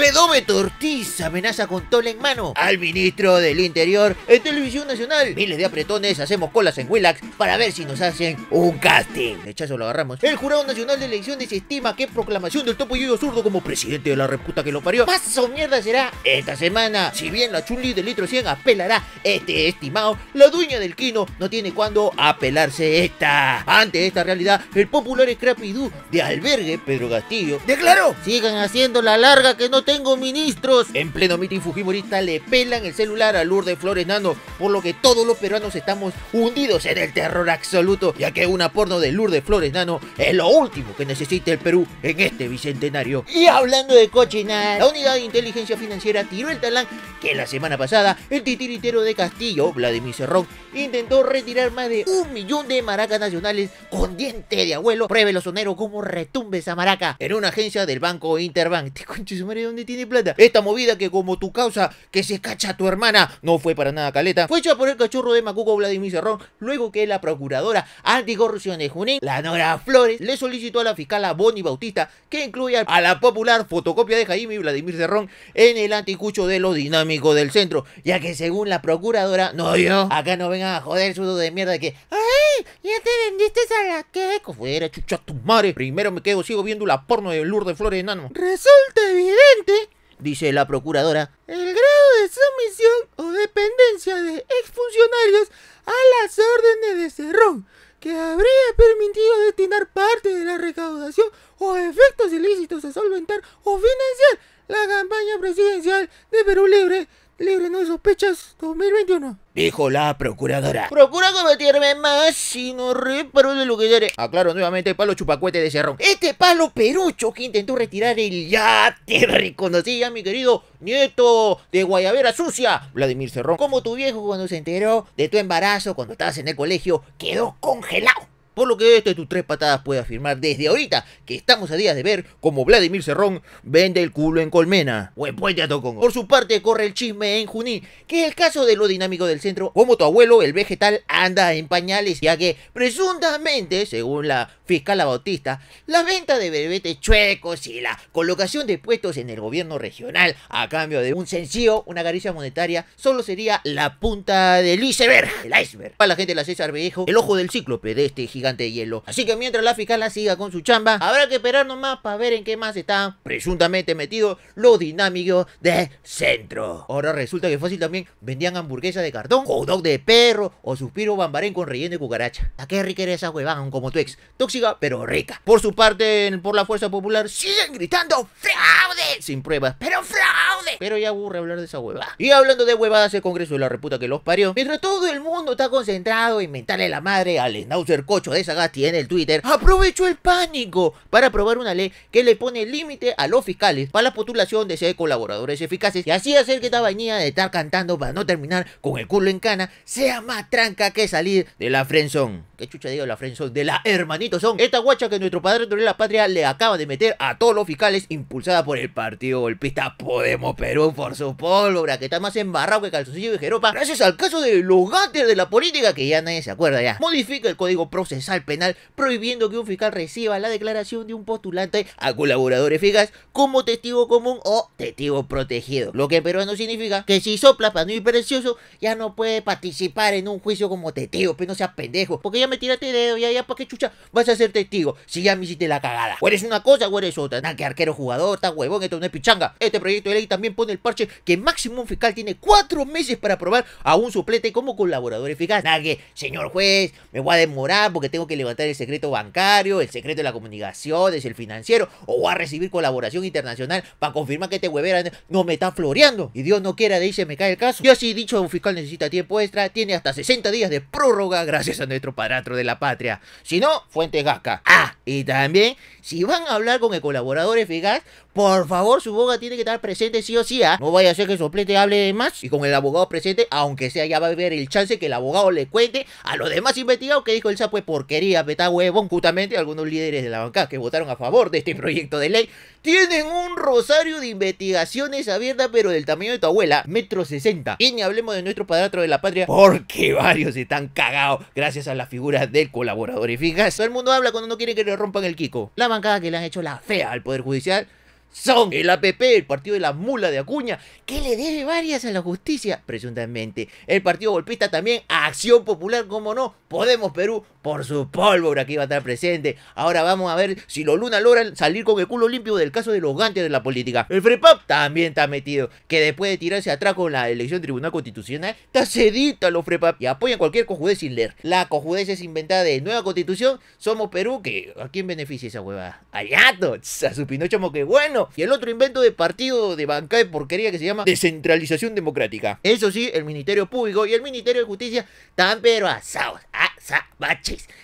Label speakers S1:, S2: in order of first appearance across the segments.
S1: Pedómetro Ortiz amenaza con tola en mano al ministro del Interior en Televisión Nacional. Miles de apretones, hacemos colas en Willax para ver si nos hacen un casting. Rechazo lo agarramos. El Jurado Nacional de Elecciones estima que proclamación del topo yuyo zurdo como presidente de la reputa que lo parió. Más o mierda será esta semana. Si bien la chuli del litro 100 apelará este estimado, la dueña del kino no tiene cuándo apelarse esta. Ante esta realidad, el popular Scrappy de albergue Pedro Castillo declaró: Sigan haciendo la larga que no te tengo ministros. En pleno mitin fujimorista le pelan el celular a Lourdes Flores Nano, por lo que todos los peruanos estamos hundidos en el terror absoluto, ya que una porno de Lourdes Flores Nano es lo último que necesita el Perú en este bicentenario. Y hablando de cochina, la unidad de inteligencia financiera tiró el talán que la semana pasada el titiritero de Castillo, Vladimir Cerrón, intentó retirar más de un millón de maracas nacionales con diente de abuelo. Pruébelo sonero como retumbe esa maraca en una agencia del banco Interbank. ¿Te conches, madre, dónde tiene plata. Esta movida que como tu causa que se cacha tu hermana no fue para nada caleta, fue hecha por el cachorro de Macuco Vladimir Cerrón, luego que la procuradora anticorrupción de Junín, la Nora Flores, le solicitó a la fiscal a Bonnie Bautista que incluya a la popular fotocopia de Jaime y Vladimir Cerrón en el anticucho de lo dinámico del centro, ya que según la procuradora, no yo, acá no vengan a joder sudo de mierda que, ¡ay! Ya te vendiste a la que, fuera chucha tu madre, primero me quedo sigo viendo la porno de Lourdes Flores Enano. Resulta evidente dice la procuradora, el grado de sumisión o dependencia de exfuncionarios a las órdenes de Cerrón, que habría permitido destinar parte de la recaudación o efectos ilícitos a solventar o financiar la campaña presidencial de Perú Libre libre no de sospechas 2021. Dijo la procuradora. Procura cometerme más si no reparo de lo que daré. Aclaro ah, nuevamente el palo chupacuete de Cerrón. Este palo perucho que intentó retirar el ya te reconocía, mi querido nieto de Guayabera Sucia, Vladimir Cerrón. Como tu viejo cuando se enteró de tu embarazo cuando estabas en el colegio, quedó congelado. Por lo que este tus tres patadas puede afirmar desde ahorita que estamos a días de ver como Vladimir Cerrón vende el culo en Colmena. Buen puente a tocó Por su parte corre el chisme en Junín, que es el caso de lo dinámico del centro, como tu abuelo el vegetal anda en pañales ya que presuntamente, según la fiscal Bautista, las ventas de brevetes chuecos y la colocación de puestos en el gobierno regional a cambio de un sencillo, una caricia monetaria, solo sería la punta del iceberg, el iceberg. Para la gente de la César Viejo, el ojo del cíclope de este gigante de hielo. Así que mientras la fiscal siga con su chamba, habrá que esperar nomás para ver en qué más están presuntamente metidos los dinámicos de centro. Ahora resulta que fácil también vendían hamburguesas de cartón, o dog de perro o suspiro bambarén con relleno de cucaracha. ¿A qué riqueza era esa como tu ex? pero rica. Por su parte, por la fuerza popular, siguen gritando ¡Fraude! Sin pruebas, pero fraude. Pero ya aburre hablar de esa huevada. Y hablando de huevadas, el Congreso de la reputa que los parió. Mientras todo el mundo está concentrado en mentarle la madre al Snauzer Cocho de esa Sagasti en el Twitter, aprovechó el pánico para aprobar una ley que le pone límite a los fiscales para la postulación de ser colaboradores eficaces y así hacer que esta vainilla de estar cantando para no terminar con el culo en cana sea más tranca que salir de la frenzón. ¿Qué chucha digo la frenzón? De la hermanito esta guacha que nuestro padre de la patria le acaba de meter a todos los fiscales, impulsada por el partido golpista Podemos Perú por su pólvora, que está más embarrado que calzoncillo de jeropa, gracias al caso de los gatos de la política que ya nadie se acuerda ya. Modifica el código procesal penal prohibiendo que un fiscal reciba la declaración de un postulante a colaboradores fijas, como testigo común o testigo protegido. Lo que en no significa que si sopla para no precioso, ya no puede participar en un juicio como testigo, pero pues no seas pendejo, porque ya me tiraste dedo, ya, ya, para qué chucha vas a ser testigo si ya me hiciste la cagada? O eres una cosa o eres otra. Nada, que arquero jugador, está huevón, esto no es pichanga. Este proyecto de ley también pone el parche que Máximo un Fiscal tiene cuatro meses para probar a un suplente como colaborador eficaz. Nada, que señor juez, me voy a demorar porque tengo que levantar el secreto bancario, el secreto de las comunicaciones, el financiero, o voy a recibir colaboración internacional para confirmar que este huevera no me está floreando. Y Dios no quiera, de ahí se me cae el caso. Yo así dicho, un fiscal necesita tiempo extra, tiene hasta 60 días de prórroga gracias a nuestro padrastro de la patria. Si no, fuente Gasca. Ah, y también, si van a hablar con el colaborador eficaz, por favor, su boga tiene que estar presente sí o sí. ¿ah? No vaya a ser que Soplete hable más. Y con el abogado presente, aunque sea, ya va a haber el chance que el abogado le cuente a los demás investigados que dijo el sapo pues porquería, peta huevón. Justamente algunos líderes de la bancada que votaron a favor de este proyecto de ley tienen un rosario de investigaciones abiertas, pero del tamaño de tu abuela, metro 60. Y ni hablemos de nuestro padrastro de la patria, porque varios están cagados gracias a las figuras del colaborador eficaz. Todo el mundo habla cuando no quiere que le rompan el Kiko. La bancada que le han hecho la fea al Poder Judicial son el APP, el partido de la mula de Acuña, que le debe varias a la justicia, presuntamente. El partido golpista también, Acción Popular, como no, Podemos Perú, por su pólvora que iba a estar presente. Ahora vamos a ver si los Luna logran salir con el culo limpio del caso de los gantes de la política. El FREPAP también está metido, que después de tirarse atrás con la elección tribunal constitucional, está cedito a los FREPAP y apoya cualquier cojudez sin leer. La cojudez es inventada de nueva constitución, somos Perú, que ¿a quién beneficia esa huevada? ¡Ayato! A su Pinocho, que bueno. Y el otro invento de partido de banca de porquería que se llama descentralización democrática. Eso sí, el Ministerio Público y el Ministerio de Justicia están pero asados. Ah,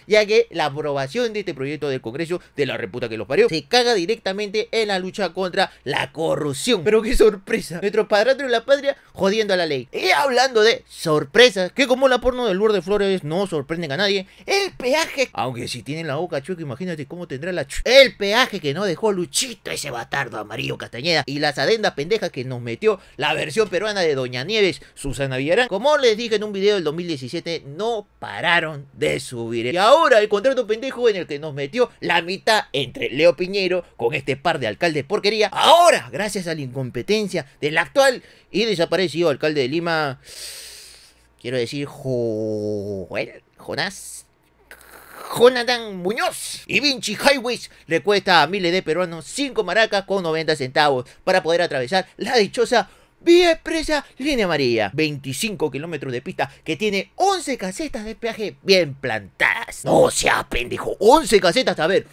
S1: ya que la aprobación de este proyecto del Congreso de la reputa que los parió se caga directamente en la lucha contra la corrupción. Pero qué sorpresa, nuestro padrastro de la patria jodiendo a la ley. Y hablando de sorpresas, que como la porno de Lourdes Flores no sorprende a nadie, el peaje, aunque si tienen la boca chueca, imagínate cómo tendrá la chueca. El peaje que no dejó Luchito ese batardo amarillo castañeda y las adendas pendejas que nos metió la versión peruana de Doña Nieves, Susana Villarán. Como les dije en un video del 2017, no pararon de subir. Y ahora el contrato pendejo en el que nos metió la mitad entre Leo Piñero con este par de alcaldes porquería. Ahora, gracias a la incompetencia del actual y desaparecido alcalde de Lima, quiero decir Joel, Jonás. Jonathan Muñoz y Vinci Highways le cuesta a miles de peruanos 5 maracas con 90 centavos para poder atravesar la dichosa Vía Expresa Línea Amarilla, 25 kilómetros de pista que tiene 11 casetas de peaje bien plantadas. No seas pendejo, 11 casetas, a ver,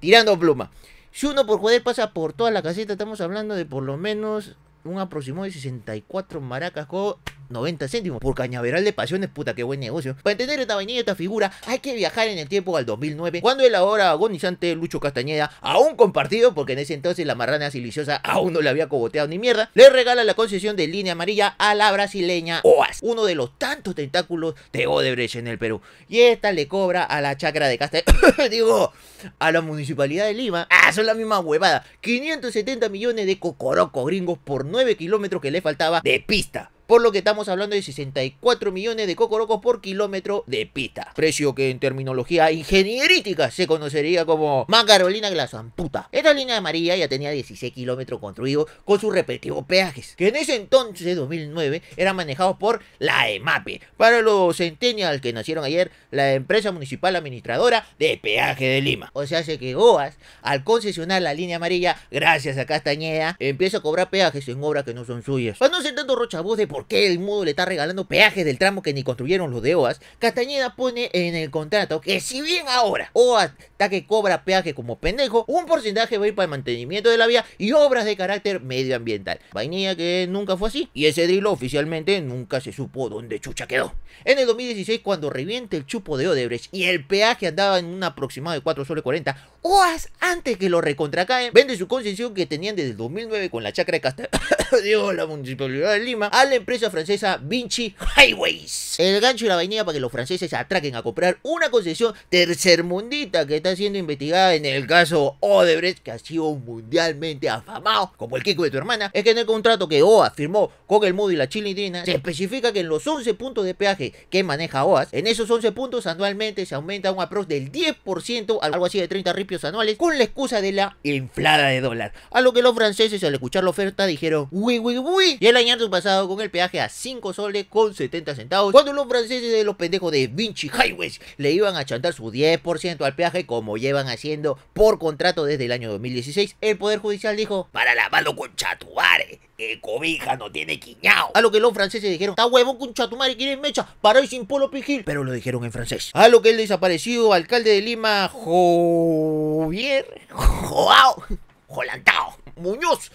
S1: tirando pluma. Si uno por joder pasa por toda la caseta, estamos hablando de por lo menos un aproximado de 64 maracas. Con 90 céntimos. Por Cañaveral de Pasiones, puta, qué buen negocio. Para entender esta vainilla, esta figura, hay que viajar en el tiempo al 2009, cuando el ahora agonizante Lucho Castañeda, aún compartido, porque en ese entonces la marrana siliciosa aún no le había cogoteado ni mierda, le regala la concesión de línea amarilla a la brasileña OAS, uno de los tantos tentáculos de Odebrecht en el Perú. Y esta le cobra a la chacra de Castañeda, digo, a la municipalidad de Lima, ah, son la misma huevada, 570 millones de cocoroco gringos por 9 kilómetros que le faltaba de pista por lo que estamos hablando de 64 millones de cocorocos por kilómetro de pista. Precio que en terminología ingenierística se conocería como más Carolina que la zamputa. Esta línea amarilla ya tenía 16 kilómetros construidos con sus respectivos peajes, que en ese entonces, 2009, eran manejados por la EMAPE. Para los centennials que nacieron ayer, la empresa municipal administradora de peaje de Lima. O sea, hace que Goas, al concesionar la línea amarilla, gracias a Castañeda, empieza a cobrar peajes en obras que no son suyas. Cuando no ser tanto rochabuz de por el mudo le está regalando peajes del tramo que ni construyeron los de OAS, Castañeda pone en el contrato que si bien ahora OAS está que cobra peaje como pendejo, un porcentaje va a ir para el mantenimiento de la vía y obras de carácter medioambiental. Vainilla que nunca fue así y ese dilo oficialmente nunca se supo dónde chucha quedó. En el 2016 cuando reviente el chupo de Odebrecht y el peaje andaba en un aproximado de 4 soles 40, OAS antes que lo recontracaen vende su concesión que tenían desde el 2009 con la chacra de Castañeda, Dios, la municipalidad de Lima, al empresa francesa Vinci Highways. El gancho y la vainilla para que los franceses atraquen a comprar una concesión tercermundita que está siendo investigada en el caso Odebrecht, que ha sido mundialmente afamado, como el Kiko de tu hermana, es que en el contrato que OAS firmó con el Moody y la Chilindrina, se especifica que en los 11 puntos de peaje que maneja OAS, en esos 11 puntos anualmente se aumenta un aprox del 10%, algo así de 30 ripios anuales, con la excusa de la inflada de dólar. A lo que los franceses al escuchar la oferta dijeron, uy, uy, uy, y el año pasado con el peaje a 5 soles con 70 centavos, cuando los franceses de los pendejos de Vinci Highways le iban a chantar su 10% al peaje como llevan haciendo por contrato desde el año 2016, el Poder Judicial dijo, para la mano con chatuare, que cobija no tiene quiñao. A lo que los franceses dijeron, está huevón con chatumare, quieres mecha, para ir sin polo pijil. Pero lo dijeron en francés. A lo que el desaparecido alcalde de Lima, Jovier Joao, Jolantao, Muñoz,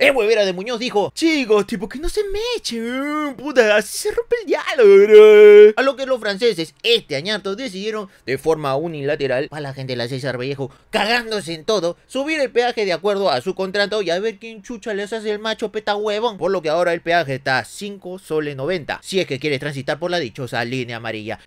S1: el huevera de Muñoz dijo, chicos, tipo que no se me echen, mm, puta, así se rompe el diálogo, A lo que los franceses, este añato, decidieron de forma unilateral, para la gente de la César Vallejo, cagándose en todo, subir el peaje de acuerdo a su contrato y a ver quién chucha les hace el macho peta huevón. Por lo que ahora el peaje está a 5 soles 90, si es que quieres transitar por la dichosa línea amarilla.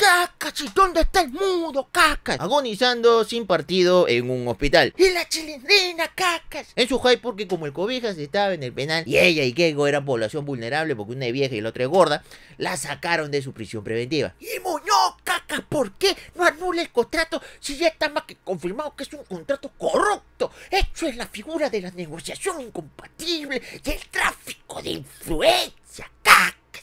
S1: ¿dónde está el mudo Cacas? Agonizando sin partido en un hospital. ¡Y la chilindrina Cacas? En su hype porque como el se estaba en el penal y ella y Keiko eran población vulnerable porque una es vieja y la otra es gorda, la sacaron de su prisión preventiva. ¡Y Muñoz Cacas? por qué no anula el contrato si ya está más que confirmado que es un contrato corrupto? Esto es la figura de la negociación incompatible del tráfico de influencia.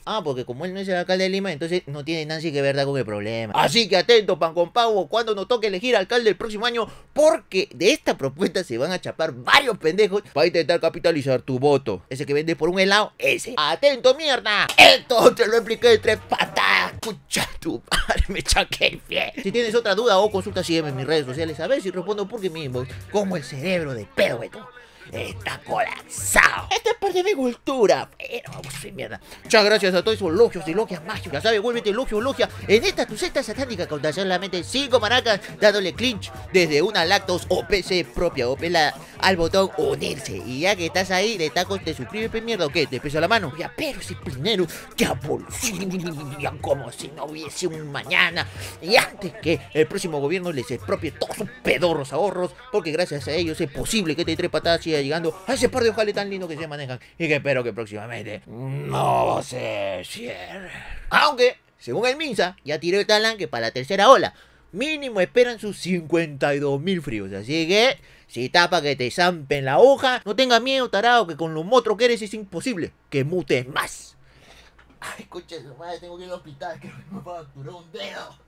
S1: Ah, porque como él no es el alcalde de Lima, entonces no tiene Nancy que ver con el problema. Así que atento, pan con pavo, cuando nos toque elegir alcalde el próximo año, porque de esta propuesta se van a chapar varios pendejos para intentar capitalizar tu voto. Ese que vendes por un helado, ese. ¡Atento, mierda! Esto te lo expliqué de tres patas. Escucha tu padre, me chaqué el pie. Si tienes otra duda o consulta, sígueme en mis redes sociales a ver si respondo por mismo. Como el cerebro de pedo, está colapsado. Esta es parte de cultura. Pero vamos oh, mierda. Muchas gracias a todos esos logios y logias mágicas. ¿Sabes? Vuélvete este elogio, logia. En esta tu secta satánica la solamente 5 maracas dándole clinch desde una lactos o PC propia. O pela al botón unirse. Y ya que estás ahí, de tacos te suscribes, mierda. ¿O qué? Te peso la mano. Ya, pero si primero Te ya como si no hubiese un mañana. Y antes que el próximo gobierno les expropie todos sus pedorros ahorros. Porque gracias a ellos es posible que te tres patas y llegando a ese par de ojales tan lindo que se manejan y que espero que próximamente no se cierre. Aunque, según el Minza, ya tiró el talán que para la tercera ola mínimo esperan sus 52 mil fríos. Así que, si tapa que te zampen la hoja, no tengas miedo, tarado, que con lo motro que eres es imposible que mutes más. Ay, madre, tengo que ir al hospital, que me facturó un dedo.